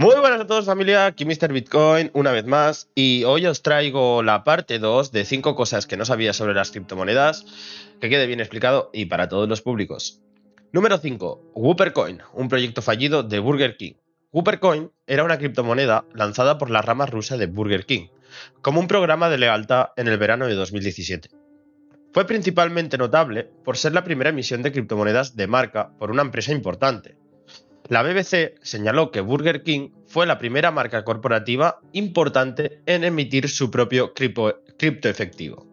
Muy buenas a todos familia, aquí Mr. Bitcoin una vez más y hoy os traigo la parte 2 de 5 cosas que no sabía sobre las criptomonedas, que quede bien explicado y para todos los públicos. Número 5. Coin, un proyecto fallido de Burger King. Coin era una criptomoneda lanzada por la rama rusa de Burger King, como un programa de lealtad en el verano de 2017. Fue principalmente notable por ser la primera emisión de criptomonedas de marca por una empresa importante, la BBC señaló que Burger King fue la primera marca corporativa importante en emitir su propio cripto, efectivo.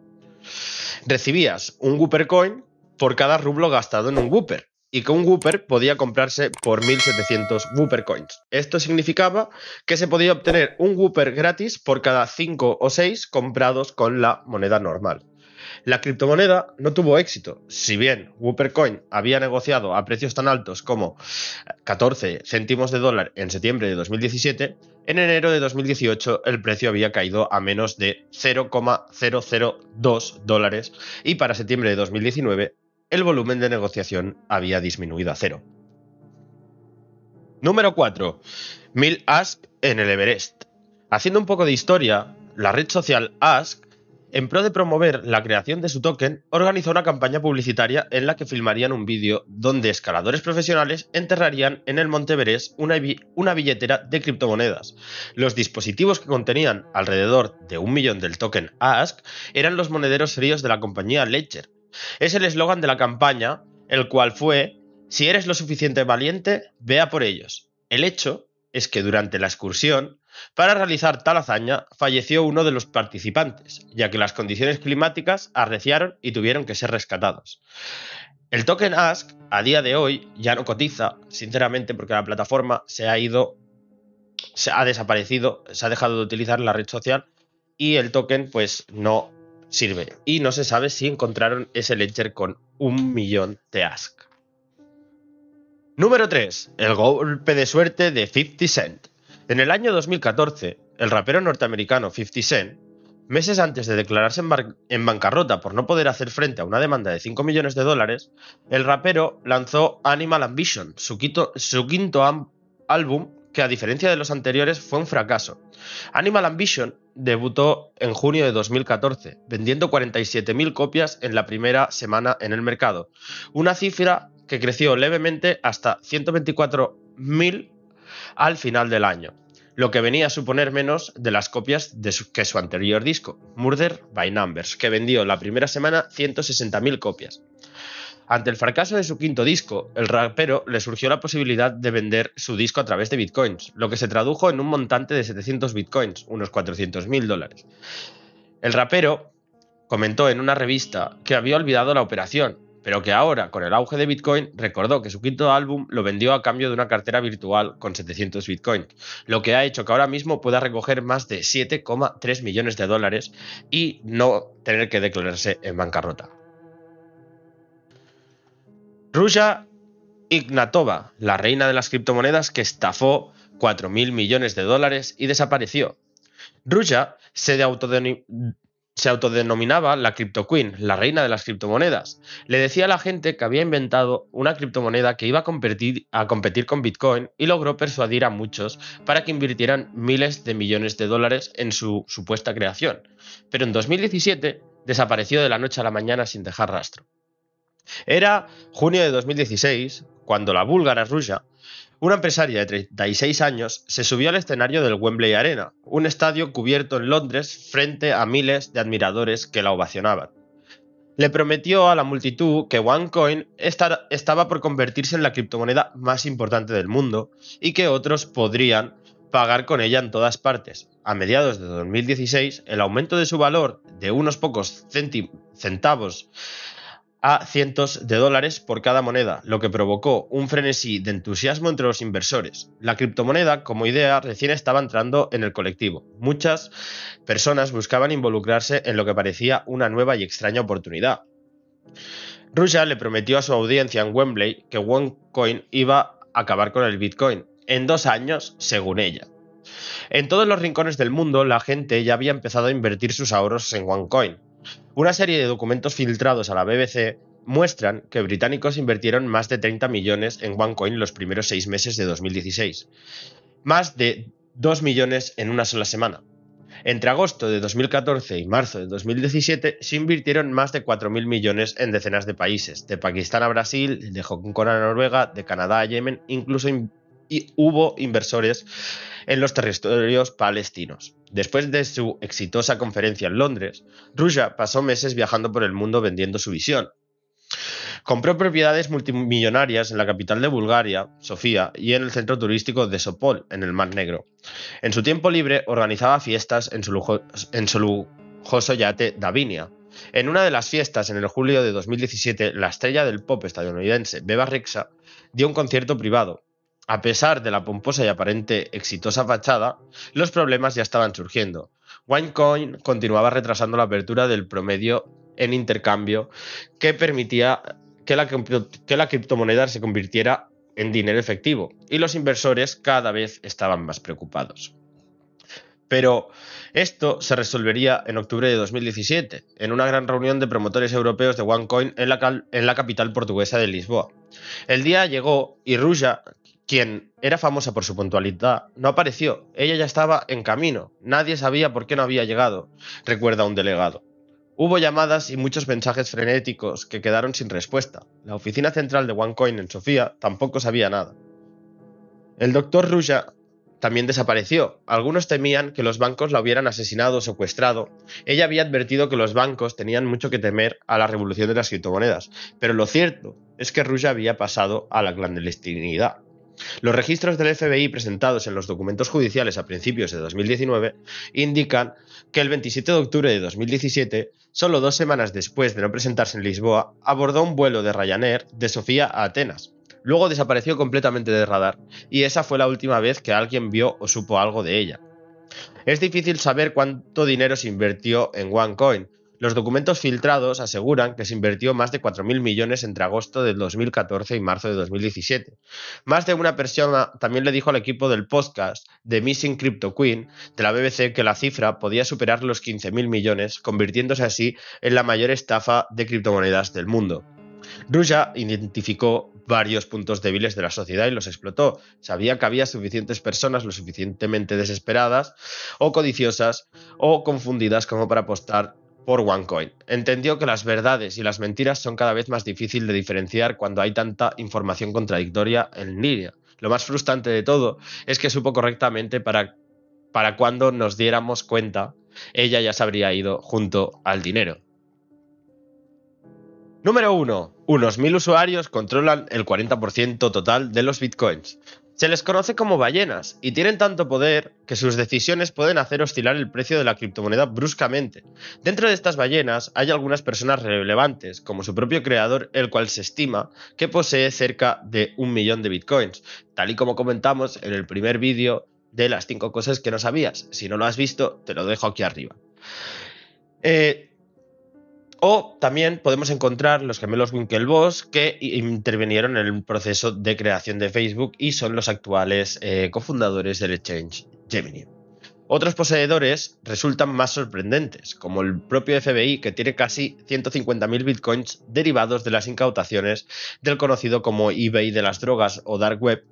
Recibías un Whopper Coin por cada rublo gastado en un Whopper y que un Whopper podía comprarse por 1700 Whopper Coins. Esto significaba que se podía obtener un Whopper gratis por cada 5 o 6 comprados con la moneda normal. La criptomoneda no tuvo éxito, si bien Whoppercoin había negociado a precios tan altos como 14 eh, céntimos de dólar en septiembre de 2017, en enero de 2018 el precio había caído a menos de 0,002 dólares y para septiembre de 2019 el volumen de negociación había disminuido a cero. Número 4. Mil Ask en el Everest. Haciendo un poco de historia, la red social Ask en pro de promover la creación de su token, organizó una campaña publicitaria en la que filmarían un vídeo donde escaladores profesionales enterrarían en el Monte una, billetera de criptomonedas. Los dispositivos que contenían alrededor de un millón del token ASK eran los monederos fríos de la compañía Ledger. Es el eslogan de la campaña, el cual fue, si eres lo suficiente valiente, vea por ellos. El hecho es que durante la excursión, para realizar tal hazaña, falleció uno de los participantes, ya que las condiciones climáticas arreciaron y tuvieron que ser rescatados. El token Ask a día de hoy ya no cotiza, sinceramente, porque la plataforma se ha ido, se ha desaparecido, se ha dejado de utilizar la red social y el token pues no sirve. Y no se sabe si encontraron ese ledger con un millón de Ask. Número 3. El golpe de suerte de 50 Cent. En el año 2014, el rapero norteamericano 50 Cent, meses antes de declararse en, bancarrota por no poder hacer frente a una demanda de 5 millones de dólares, el rapero lanzó Animal Ambition, su, su quinto álbum que a diferencia de los anteriores fue un fracaso. Animal Ambition debutó en junio de 2014, vendiendo 47.000 copias en la primera semana en el mercado, una cifra que creció levemente hasta 124.000 al final del año, lo que venía a suponer menos de las copias de que su anterior disco, Murder by Numbers, que vendió la primera semana 160.000 copias. Ante el fracaso de su quinto disco, el rapero le surgió la posibilidad de vender su disco a través de bitcoins, lo que se tradujo en un montante de 700 bitcoins, unos 400.000 dólares. El rapero comentó en una revista que había olvidado la operación, pero que ahora, con el auge de Bitcoin, recordó que su quinto álbum lo vendió a cambio de una cartera virtual con 700 Bitcoin, lo que ha hecho que ahora mismo pueda recoger más de 7,3 millones de dólares y no tener que declararse en bancarrota. Rusia Ignatova, la reina de las criptomonedas que estafó 4.000 millones de dólares y desapareció. Rusia se autodenominó autodenominaba la Crypto Queen, la reina de las criptomonedas. Le decía a la gente que había inventado una criptomoneda que iba a competir, a competir con Bitcoin y logró persuadir a muchos para que invirtieran miles de millones de dólares en su supuesta creación. Pero en 2017 desapareció de la noche a la mañana sin dejar rastro. Era junio de 2016 cuando la búlgara Rusia una empresaria de 36 años se subió al escenario del Wembley Arena, un estadio cubierto en Londres frente a miles de admiradores que la ovacionaban. Le prometió a la multitud que OneCoin estaba por convertirse en la criptomoneda más importante del mundo y que otros podrían pagar con ella en todas partes. A mediados de 2016, el aumento de su valor de unos pocos centavos a cientos de dólares por cada moneda, lo que provocó un frenesí de entusiasmo entre los inversores. La criptomoneda como idea recién estaba entrando en el colectivo. Muchas personas buscaban involucrarse en lo que parecía una nueva y extraña oportunidad. Rusia le prometió a su audiencia en Wembley que OneCoin iba a acabar con el Bitcoin en dos años, según ella. En todos los rincones del mundo, la gente ya había empezado a invertir sus ahorros en OneCoin, una serie de documentos filtrados a la BBC muestran que británicos invirtieron más de 30 millones en OneCoin los primeros seis meses de 2016, más de 2 millones en una sola semana. Entre agosto de 2014 y marzo de 2017 se invirtieron más de 4.000 millones en decenas de países, de Pakistán a Brasil, de Hong Kong a Noruega, de Canadá a Yemen, incluso en y hubo inversores en los territorios palestinos. Después de su exitosa conferencia en Londres, Ruja pasó meses viajando por el mundo vendiendo su visión. Compró propiedades multimillonarias en la capital de Bulgaria, Sofía, y en el centro turístico de Sopol, en el Mar Negro. En su tiempo libre organizaba fiestas en su, lujoso yate Davinia. En una de las fiestas, en el julio de 2017, la estrella del pop estadounidense Beba Rexa dio un concierto privado, a pesar de la pomposa y aparente exitosa fachada, los problemas ya estaban surgiendo. OneCoin continuaba retrasando la apertura del promedio en intercambio que permitía que la, criptomoneda se convirtiera en dinero efectivo y los inversores cada vez estaban más preocupados. Pero esto se resolvería en octubre de 2017, en una gran reunión de promotores europeos de OneCoin en la, en la capital portuguesa de Lisboa. El día llegó y Ruja, quien era famosa por su puntualidad, no apareció. Ella ya estaba en camino. Nadie sabía por qué no había llegado, recuerda un delegado. Hubo llamadas y muchos mensajes frenéticos que quedaron sin respuesta. La oficina central de OneCoin en Sofía tampoco sabía nada. El doctor Ruya también desapareció. Algunos temían que los bancos la hubieran asesinado o secuestrado. Ella había advertido que los bancos tenían mucho que temer a la revolución de las criptomonedas, pero lo cierto es que Ruya había pasado a la clandestinidad. Los registros del FBI presentados en los documentos judiciales a principios de 2019 indican que el 27 de octubre de 2017, solo dos semanas después de no presentarse en Lisboa, abordó un vuelo de Ryanair de Sofía a Atenas. Luego desapareció completamente de radar y esa fue la última vez que alguien vio o supo algo de ella. Es difícil saber cuánto dinero se invirtió en OneCoin, los documentos filtrados aseguran que se invirtió más de 4.000 millones entre agosto de 2014 y marzo de 2017. Más de una persona también le dijo al equipo del podcast The Missing Crypto Queen de la BBC que la cifra podía superar los 15.000 millones, convirtiéndose así en la mayor estafa de criptomonedas del mundo. Ruja identificó varios puntos débiles de la sociedad y los explotó. Sabía que había suficientes personas lo suficientemente desesperadas o codiciosas o confundidas como para apostar por OneCoin. Entendió que las verdades y las mentiras son cada vez más difíciles de diferenciar cuando hay tanta información contradictoria en línea. Lo más frustrante de todo es que supo correctamente para, para cuando nos diéramos cuenta, ella ya se habría ido junto al dinero. Número 1. Unos mil usuarios controlan el 40% total de los bitcoins. Se les conoce como ballenas y tienen tanto poder que sus decisiones pueden hacer oscilar el precio de la criptomoneda bruscamente. Dentro de estas ballenas hay algunas personas relevantes, como su propio creador, el cual se estima que posee cerca de un millón de bitcoins, tal y como comentamos en el primer vídeo de las cinco cosas que no sabías. Si no lo has visto, te lo dejo aquí arriba. Eh, o también podemos encontrar los gemelos Winklevoss que intervinieron en el proceso de creación de Facebook y son los actuales eh, cofundadores del exchange Gemini. Otros poseedores resultan más sorprendentes, como el propio FBI, que tiene casi 150.000 bitcoins derivados de las incautaciones del conocido como eBay de las drogas o Dark Web,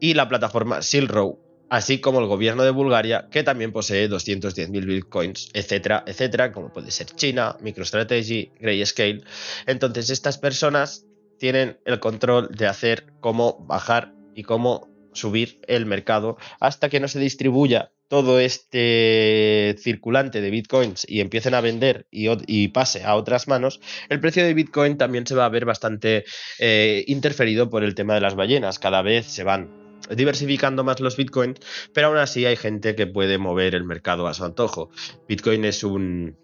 y la plataforma Silk Road, así como el gobierno de Bulgaria, que también posee 210.000 bitcoins, etcétera, etcétera, como puede ser China, MicroStrategy, Grayscale. Entonces, estas personas tienen el control de hacer cómo bajar y cómo subir el mercado hasta que no se distribuya todo este circulante de bitcoins y empiecen a vender y, pase a otras manos, el precio de bitcoin también se va a ver bastante eh, interferido por el tema de las ballenas. Cada vez se van diversificando más los bitcoins, pero aún así hay gente que puede mover el mercado a su antojo. Bitcoin es un,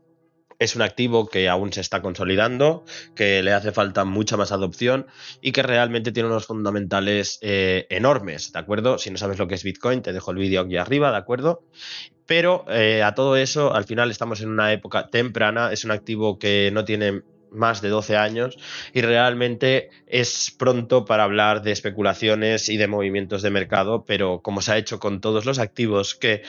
es un activo que aún se está consolidando, que le hace falta mucha más adopción y que realmente tiene unos fundamentales eh, enormes, ¿de acuerdo? Si no sabes lo que es Bitcoin, te dejo el vídeo aquí arriba, ¿de acuerdo? Pero eh, a todo eso, al final estamos en una época temprana, es un activo que no tiene más de 12 años y realmente es pronto para hablar de especulaciones y de movimientos de mercado, pero como se ha hecho con todos los activos que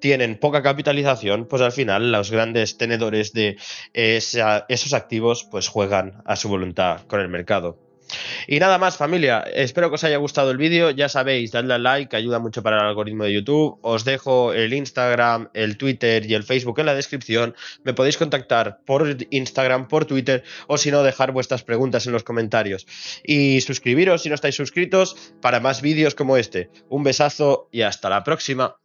tienen poca capitalización, pues al final los grandes tenedores de esos activos pues juegan a su voluntad con el mercado. Y nada más, familia. Espero que os haya gustado el vídeo. Ya sabéis, dadle a like, que ayuda mucho para el algoritmo de YouTube. Os dejo el Instagram, el Twitter y el Facebook en la descripción. Me podéis contactar por Instagram, por Twitter o si no, dejar vuestras preguntas en los comentarios. Y suscribiros si no estáis suscritos para más vídeos como este. Un besazo y hasta la próxima.